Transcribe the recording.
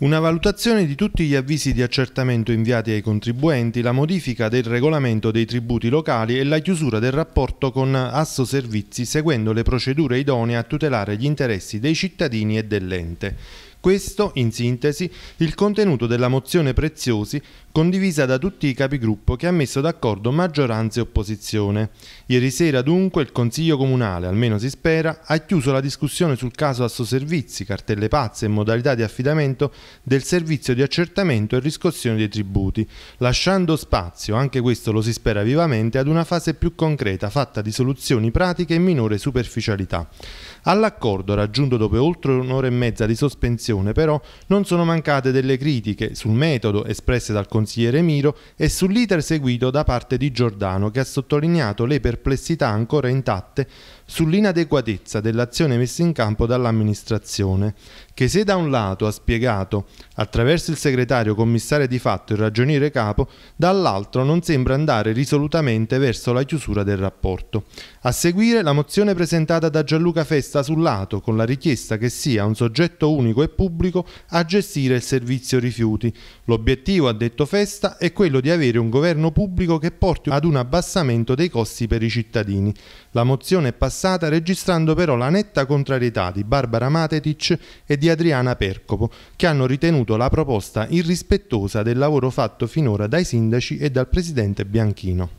Una valutazione di tutti gli avvisi di accertamento inviati ai contribuenti, la modifica del regolamento dei tributi locali e la chiusura del rapporto con Asso Servizi seguendo le procedure idonee a tutelare gli interessi dei cittadini e dell'ente. Questo, in sintesi, il contenuto della mozione Preziosi condivisa da tutti i capigruppo che ha messo d'accordo maggioranza e opposizione. Ieri sera dunque il Consiglio Comunale, almeno si spera, ha chiuso la discussione sul caso assoservizi, cartelle pazze e modalità di affidamento del servizio di accertamento e riscossione dei tributi, lasciando spazio, anche questo lo si spera vivamente, ad una fase più concreta fatta di soluzioni pratiche e minore superficialità. All'accordo raggiunto dopo oltre un'ora e mezza di sospensione posizione, però, non sono mancate delle critiche sul metodo espresse dal consigliere Miro e sull'iter seguito da parte di Giordano, che ha sottolineato le perplessità ancora intatte sull'inadeguatezza dell'azione messa in campo dall'amministrazione che se da un lato ha spiegato attraverso il segretario commissario di fatto il ragioniere capo, dall'altro non sembra andare risolutamente verso la chiusura del rapporto. A seguire la mozione presentata da Gianluca Festa sul lato con la richiesta che sia un soggetto unico e pubblico a gestire il servizio rifiuti. L'obiettivo, ha detto Festa, è quello di avere un governo pubblico che porti ad un abbassamento dei costi per i cittadini. La mozione è passata registrando però la netta contrarietà di Barbara Matetic e di Adriana Percopo, che hanno ritenuto la proposta irrispettosa del lavoro fatto finora dai sindaci e dal presidente Bianchino.